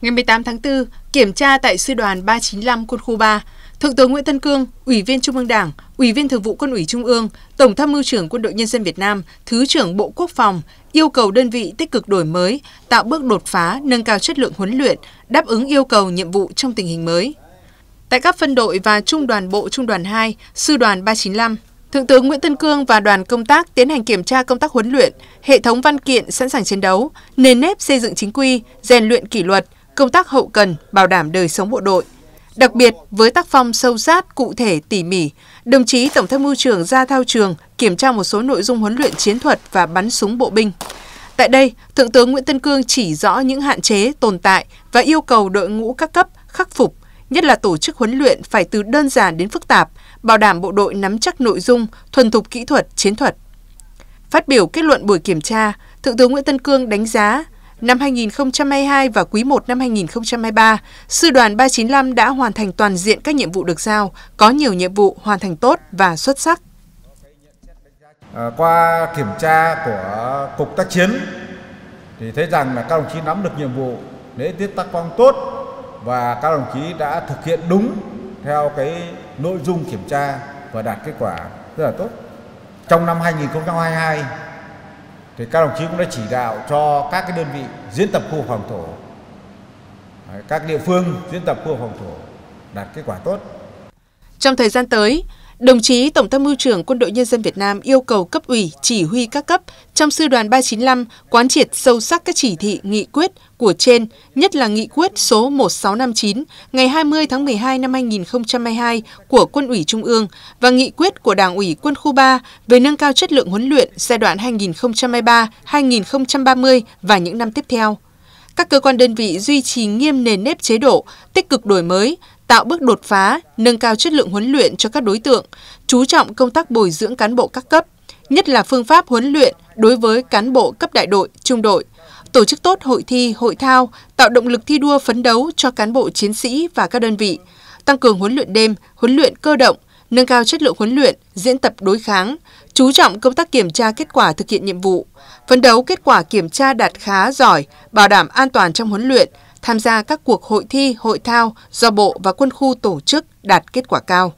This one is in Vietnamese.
Ngày 18 tháng 4, kiểm tra tại sư đoàn 395 quân khu 3, Thượng tướng Nguyễn Tân Cương, Ủy viên Trung ương Đảng, Ủy viên Thường vụ Quân ủy Trung ương, Tổng tham mưu trưởng Quân đội Nhân dân Việt Nam, Thứ trưởng Bộ Quốc phòng yêu cầu đơn vị tích cực đổi mới, tạo bước đột phá, nâng cao chất lượng huấn luyện, đáp ứng yêu cầu nhiệm vụ trong tình hình mới. Tại các phân đội và Trung đoàn Bộ Trung đoàn 2, Sư đoàn 395, Thượng tướng Nguyễn Tân Cương và đoàn công tác tiến hành kiểm tra công tác huấn luyện, hệ thống văn kiện sẵn sàng chiến đấu, nền nếp xây dựng chính quy, rèn luyện kỷ luật – công tác hậu cần, bảo đảm đời sống bộ đội. Đặc biệt, với tác phong sâu sát, cụ thể, tỉ mỉ, đồng chí Tổng tham mưu trưởng ra thao trường kiểm tra một số nội dung huấn luyện chiến thuật và bắn súng bộ binh. Tại đây, Thượng tướng Nguyễn Tân Cương chỉ rõ những hạn chế tồn tại và yêu cầu đội ngũ các cấp khắc phục, nhất là tổ chức huấn luyện phải từ đơn giản đến phức tạp, bảo đảm bộ đội nắm chắc nội dung, thuần thục kỹ thuật, chiến thuật. Phát biểu kết luận buổi kiểm tra, Thượng tướng Nguyễn Tân Cương đánh giá năm 2022 và quý 1 năm 2023, Sư đoàn 395 đã hoàn thành toàn diện các nhiệm vụ được giao, có nhiều nhiệm vụ hoàn thành tốt và xuất sắc. À, qua kiểm tra của Cục Tác chiến thì thấy rằng là các đồng chí nắm được nhiệm vụ lễ tiết tác quang tốt và các đồng chí đã thực hiện đúng theo cái nội dung kiểm tra và đạt kết quả rất là tốt. Trong năm 2022 thì các đồng chí cũng đã chỉ đạo cho các cái đơn vị diễn tập khu phòng thủ các địa phương diễn tập khu phòng thủ đạt kết quả tốt trong thời gian tới Đồng chí Tổng tham mưu trưởng Quân đội Nhân dân Việt Nam yêu cầu cấp ủy, chỉ huy các cấp trong sư đoàn 395 quán triệt sâu sắc các chỉ thị, nghị quyết của trên, nhất là nghị quyết số 1659 ngày 20 tháng 12 năm 2022 của Quân ủy Trung ương và nghị quyết của Đảng ủy Quân khu 3 về nâng cao chất lượng huấn luyện giai đoạn 2023-2030 và những năm tiếp theo các cơ quan đơn vị duy trì nghiêm nền nếp chế độ, tích cực đổi mới, tạo bước đột phá, nâng cao chất lượng huấn luyện cho các đối tượng, chú trọng công tác bồi dưỡng cán bộ các cấp, nhất là phương pháp huấn luyện đối với cán bộ cấp đại đội, trung đội, tổ chức tốt hội thi, hội thao, tạo động lực thi đua phấn đấu cho cán bộ chiến sĩ và các đơn vị, tăng cường huấn luyện đêm, huấn luyện cơ động, nâng cao chất lượng huấn luyện, diễn tập đối kháng, chú trọng công tác kiểm tra kết quả thực hiện nhiệm vụ, phấn đấu kết quả kiểm tra đạt khá giỏi, bảo đảm an toàn trong huấn luyện, tham gia các cuộc hội thi, hội thao do Bộ và quân khu tổ chức đạt kết quả cao.